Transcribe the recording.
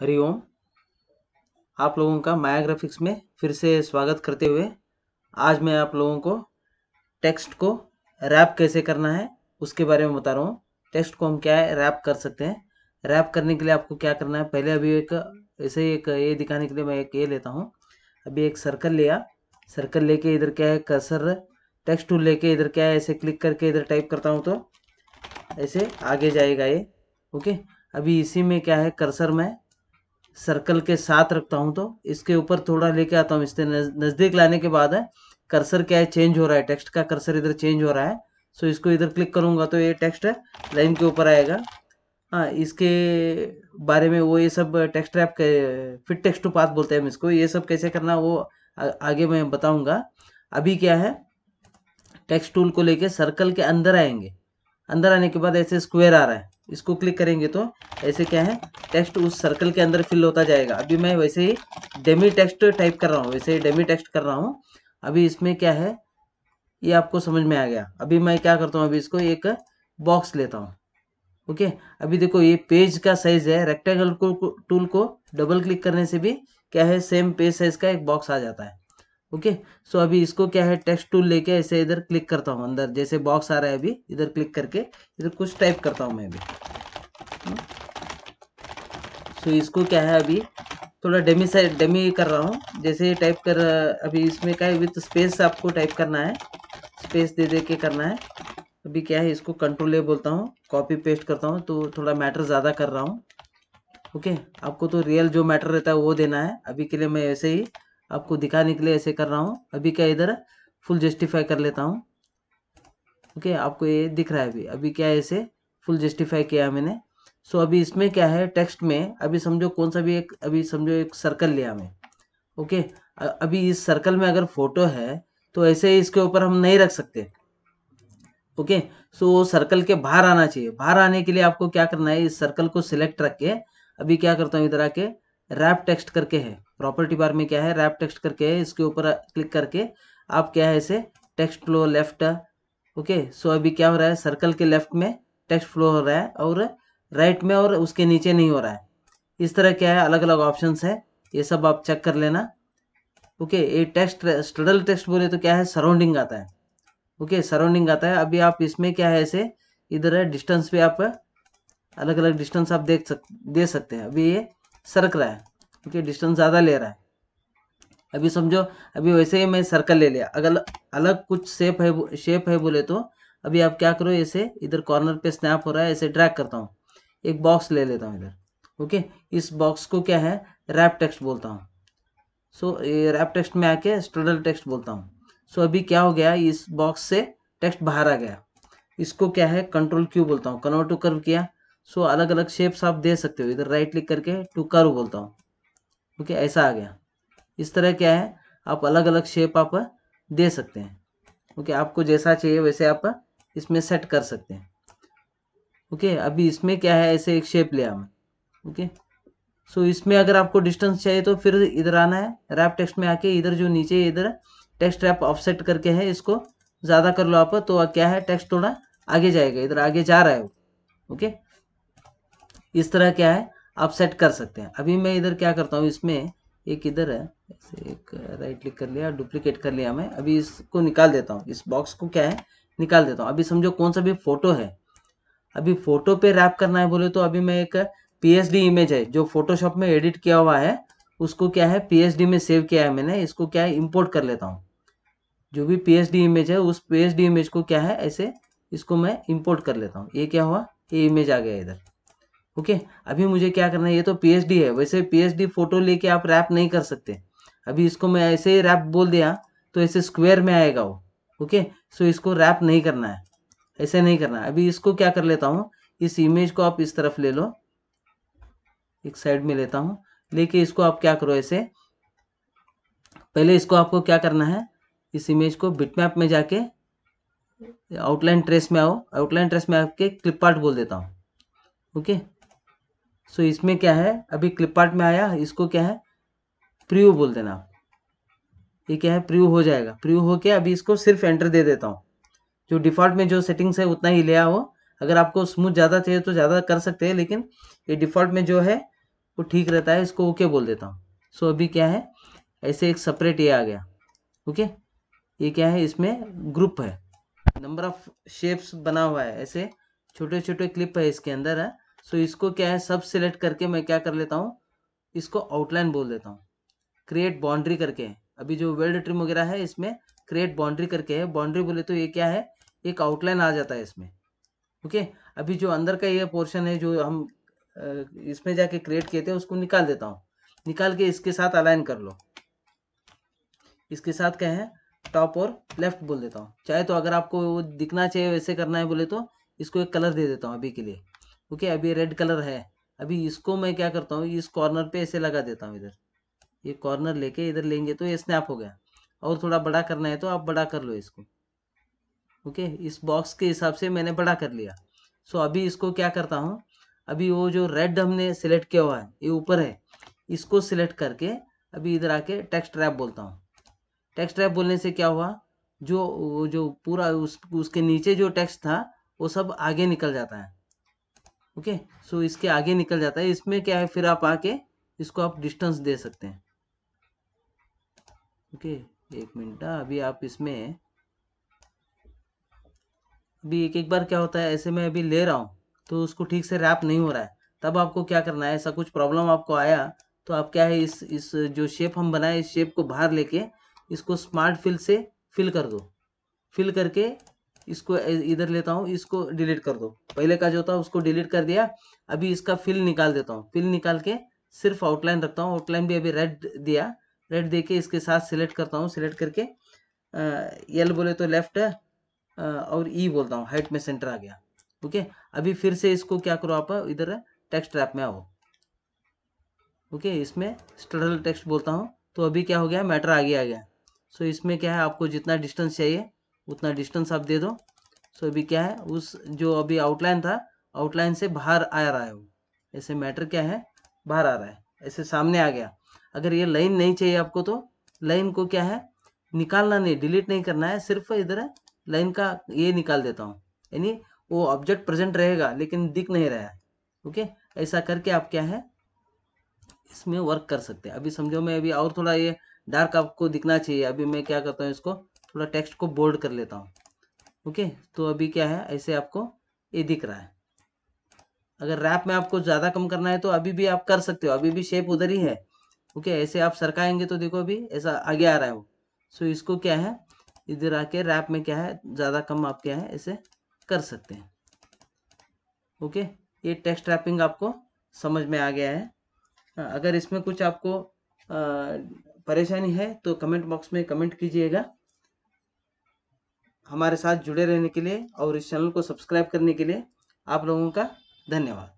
हरिओम ओम आप लोगों का माया ग्राफिक्स में फिर से स्वागत करते हुए आज मैं आप लोगों को टेक्स्ट को रैप कैसे करना है उसके बारे में बता रहा हूँ टेक्स्ट को हम क्या है रैप कर सकते हैं रैप करने के लिए आपको क्या करना है पहले अभी एक ऐसे एक ये दिखाने के लिए मैं एक ये लेता हूँ अभी एक सर्कल लिया सर्कल लेके इधर क्या है कसर टेक्स्ट टूल लेके इधर क्या है ऐसे क्लिक करके इधर टाइप करता हूँ तो ऐसे आगे जाएगा ये ओके अभी इसी में क्या है कर्सर में सर्कल के साथ रखता हूँ तो इसके ऊपर थोड़ा लेके आता हूँ इससे नज़दीक लाने के बाद है कर्सर क्या है चेंज हो रहा है टेक्स्ट का कर्सर इधर चेंज हो रहा है सो इसको इधर क्लिक करूँगा तो ये टेक्स्ट लाइन के ऊपर आएगा हाँ इसके बारे में वो ये सब टेक्स्ट के फिट टेक्स्ट टू पाथ बोलते हैं हम इसको ये सब कैसे करना वो आगे मैं बताऊँगा अभी क्या है टेक्स्ट टूल को लेके सर्कल के अंदर आएंगे अंदर आने के बाद ऐसे स्क्वायर आ रहा है इसको क्लिक करेंगे तो ऐसे क्या है टेक्स्ट उस सर्कल के अंदर फिल होता जाएगा अभी मैं वैसे ही डेमी टेक्स्ट टाइप कर रहा हूँ वैसे ही डेमी टेक्स्ट कर रहा हूँ अभी इसमें क्या है ये आपको समझ में आ गया अभी मैं क्या करता हूँ अभी इसको एक बॉक्स लेता हूँ ओके अभी देखो ये पेज का साइज है रेक्टेंगल को टूल को डबल क्लिक करने से भी क्या है सेम पेज साइज का एक बॉक्स आ जाता है ओके सो अभी इसको क्या है टेक्स्ट टूल लेके ऐसे इधर क्लिक करता हूँ अंदर जैसे बॉक्स आ रहा है अभी इधर क्लिक करके इधर कुछ टाइप करता हूँ मैं अभी सो हाँ? so, इसको क्या है अभी थोड़ा डेमी साइड डेमी कर रहा हूँ जैसे टाइप कर अभी इसमें क्या है विथ स्पेस आपको टाइप करना है स्पेस दे दे के करना है अभी क्या है इसको कंट्रोल ए बोलता हूँ कॉपी पेस्ट करता हूँ तो थोड़ा मैटर ज़्यादा कर रहा हूँ ओके okay, आपको तो रियल जो मैटर रहता है वो देना है अभी के लिए मैं ऐसे ही आपको दिखाने के लिए ऐसे कर रहा हूँ अभी क्या इधर फुल जस्टिफाई कर लेता हूँ ओके okay, आपको ये दिख रहा है अभी अभी क्या है इसे फुल जस्टिफाई किया मैंने सो so, अभी इसमें क्या है टेक्स्ट में अभी समझो कौन सा भी एक अभी समझो एक सर्कल लिया हमें ओके okay, अभी इस सर्कल में अगर फोटो है तो ऐसे इसके ऊपर हम नहीं रख सकते ओके सो वो सर्कल के बाहर आना चाहिए बाहर आने के लिए आपको क्या करना है इस सर्कल को सिलेक्ट रख के अभी क्या करता हूँ इधर आके रैप टेक्स्ट करके है प्रॉपर्टी बार में क्या है रैप टेक्स्ट करके है इसके ऊपर क्लिक करके आप क्या है इसे text flow left okay so अभी क्या हो रहा है सर्कल के लेफ्ट में टेक्स्ट फ्लो हो रहा है और राइट में और उसके नीचे नहीं हो रहा है इस तरह क्या है अलग अलग ऑप्शन है ये सब आप चेक कर लेना ओके ये टेक्स्ट स्टडल टेक्स्ट बोले तो क्या है सराउंडिंग आता है ओके सराउंडिंग आता है अभी आप इसमें क्या है ऐसे इधर डिस्टेंस पे आप अलग अलग डिस्टेंस आप देख सक दे सकते हैं अभी ये सरक रहा है क्योंकि डिस्टेंस ज़्यादा ले रहा है अभी समझो अभी वैसे ही मैं सर्कल ले लिया अगर अलग कुछ शेप है शेप है बोले तो अभी आप क्या करो ऐसे इधर कॉर्नर पे स्नैप हो रहा है ऐसे ड्रैग करता हूँ एक बॉक्स ले लेता हूँ इधर ओके इस बॉक्स को क्या है रैप टेक्स्ट बोलता हूँ सो ये रैप टेक्स्ट में आके स्ट्रडल टेक्स्ट बोलता हूँ सो अभी क्या हो गया इस बॉक्स से टेक्स्ट बाहर आ गया इसको क्या है कंट्रोल क्यू बोलता हूँ कन्वर्ट टू कर्व किया सो so, अलग अलग शेप्स आप दे सकते हो इधर राइट क्लिक करके टू कर्व बोलता हूँ ओके okay, ऐसा आ गया इस तरह क्या है आप अलग अलग शेप आप दे सकते हैं ओके okay, आपको जैसा चाहिए वैसे आप इसमें सेट कर सकते हैं ओके okay, अभी इसमें क्या है ऐसे एक शेप लिया मैं ओके सो इसमें अगर आपको डिस्टेंस चाहिए तो फिर इधर आना है रैप टेक्स्ट में आके इधर जो नीचे इधर टेक्स्ट रैप ऑफसेट करके है इसको ज़्यादा कर लो आप तो क्या है टेक्स्ट थोड़ा आगे जाएगा इधर आगे जा रहा है ओके इस तरह क्या है आप सेट कर सकते हैं अभी मैं इधर क्या करता हूँ इसमें एक इधर है एक राइट क्लिक कर लिया डुप्लीकेट कर लिया मैं अभी इसको निकाल देता हूँ इस बॉक्स को क्या है निकाल देता हूँ अभी समझो कौन सा भी फोटो है अभी फोटो पे रैप करना है बोले तो अभी मैं एक पी इमेज है जो फोटोशॉप में एडिट किया हुआ है उसको क्या है पी में सेव किया है मैंने इसको क्या है इम्पोर्ट कर लेता हूँ जो भी पी इमेज है उस पी इमेज को क्या है ऐसे इसको मैं इम्पोर्ट कर लेता हूँ ये क्या हुआ ये इमेज आ गया इधर ओके अभी मुझे क्या करना है ये तो पी है वैसे पी फोटो लेके आप रैप नहीं कर सकते अभी इसको मैं ऐसे ही रैप बोल दिया तो ऐसे स्क्वेयर में आएगा वो ओके सो इसको रैप नहीं करना है ऐसे नहीं करना है अभी इसको क्या कर लेता हूँ इस इमेज को आप इस तरफ ले लो एक साइड में लेता हूँ लेके इसको आप क्या करो ऐसे पहले इसको आपको क्या करना है इस इमेज को बिटमैप में जाके आउटलाइन ट्रेस में आओ आउटलाइन ट्रेस में आपके क्लिप पार्ट बोल देता हूँ ओके सो इसमें क्या है अभी क्लिपकार्ट में आया इसको क्या है प्रिव्यू बोल देना ये क्या है प्रिव्यू हो जाएगा प्रिव्यू हो के अभी इसको सिर्फ एंटर दे देता हूँ जो डिफ़ॉल्ट में जो सेटिंग्स है उतना ही लिया हो अगर आपको स्मूथ ज़्यादा चाहिए तो ज़्यादा कर सकते हैं लेकिन ये डिफ़ॉल्ट में जो है वो ठीक रहता है इसको ओके बोल देता हूँ सो अभी क्या है ऐसे एक सेपरेट ये आ गया ओके ये क्या है इसमें ग्रुप है नंबर ऑफ शेप्स बना हुआ है ऐसे छोटे छोटे क्लिप है इसके अंदर है हाँ। सो तो इसको क्या है सब सिलेक्ट करके मैं क्या कर लेता हूँ इसको आउटलाइन बोल देता हूँ क्रिएट बाउंड्री करके अभी जो वेल्ड ट्रिम वगैरह है इसमें क्रिएट बाउंड्री करके है बाउंड्री बोले तो ये क्या है एक आउटलाइन आ जाता है इसमें ओके okay? अभी जो अंदर का ये पोर्शन है जो हम इसमें जाके क्रिएट किए थे उसको निकाल देता हूँ निकाल के इसके साथ अलाइन कर लो इसके साथ क्या है टॉप और लेफ्ट बोल देता हूँ चाहे तो अगर आपको वो दिखना चाहिए वैसे करना है बोले तो इसको एक कलर दे देता हूँ अभी के लिए ओके अभी रेड कलर है अभी इसको मैं क्या करता हूँ इस कॉर्नर पे ऐसे लगा देता हूँ इधर ये कॉर्नर लेके इधर लेंगे तो ये स्नैप हो गया और थोड़ा बड़ा करना है तो आप बड़ा कर लो इसको ओके इस बॉक्स के हिसाब से मैंने बड़ा कर लिया सो अभी इसको क्या करता हूँ अभी वो जो रेड हमने सिलेक्ट किया हुआ है ये ऊपर है इसको सिलेक्ट करके अभी इधर आके टेक्स्ट रैप बोलता हूँ टेक्स्ट रैप बोलने से क्या हुआ जो जो पूरा उस उसके नीचे जो टेक्स्ट था वो सब आगे निकल जाता है ओके सो इसके आगे निकल जाता है इसमें क्या है फिर आप आके इसको आप डिस्टेंस दे सकते हैं ओके okay? एक मिनट हाँ, अभी आप इसमें अभी एक एक बार क्या होता है ऐसे में अभी ले रहा हूँ तो उसको ठीक से रैप नहीं हो रहा है तब आपको क्या करना है ऐसा कुछ प्रॉब्लम आपको आया तो आप क्या है इस इस जो शेप हम बनाए इस शेप को बाहर लेके इसको स्मार्ट फिल से फिल कर दो फिल करके इसको इधर लेता हूँ इसको डिलीट कर दो पहले का जो था उसको डिलीट कर दिया अभी इसका फिल निकाल देता हूँ फिल निकाल के सिर्फ आउटलाइन रखता हूँ आउटलाइन भी अभी रेड दिया रेड दे के इसके साथ सिलेक्ट करता हूँ सिलेक्ट करके एल बोले तो लेफ्ट और ई e बोलता हूँ हाइट में सेंटर आ गया ओके अभी फिर से इसको क्या करो आप इधर टेक्स्ट रैप में आओ ओके इसमें स्टडल टेक्स्ट बोलता हूँ तो अभी क्या हो गया मैटर आगे आ गया सो इसमें क्या है आपको जितना डिस्टेंस चाहिए उतना डिस्टेंस आप दे दो सो अभी क्या है उस जो अभी आउटलाइन था आउटलाइन से बाहर आ रहा है वो ऐसे मैटर क्या है बाहर आ रहा है ऐसे सामने आ गया अगर ये लाइन नहीं चाहिए आपको तो लाइन को क्या है निकालना नहीं डिलीट नहीं करना है सिर्फ इधर लाइन का ये निकाल देता हूँ यानी वो ऑब्जेक्ट प्रेजेंट रहेगा लेकिन दिख नहीं रहा है ओके ऐसा करके आप क्या है इसमें वर्क कर सकते हैं अभी समझो मैं अभी और थोड़ा ये डार्क आपको दिखना चाहिए अभी मैं क्या करता हूँ इसको थोड़ा टेक्स्ट को बोल्ड कर लेता हूँ ओके तो अभी क्या है ऐसे आपको ये दिख रहा है अगर रैप में आपको ज़्यादा कम करना है तो अभी भी आप कर सकते हो अभी भी शेप उधर ही है ओके ऐसे आप सरकाएंगे तो देखो अभी ऐसा आगे आ रहा है वो सो इसको क्या है इधर आके रैप में क्या है ज़्यादा कम आप क्या है ऐसे कर सकते हैं ओके ये टेक्स्ट रैपिंग आपको समझ में आ गया है हाँ, अगर इसमें कुछ आपको परेशानी है तो कमेंट बॉक्स में कमेंट कीजिएगा हमारे साथ जुड़े रहने के लिए और इस चैनल को सब्सक्राइब करने के लिए आप लोगों का धन्यवाद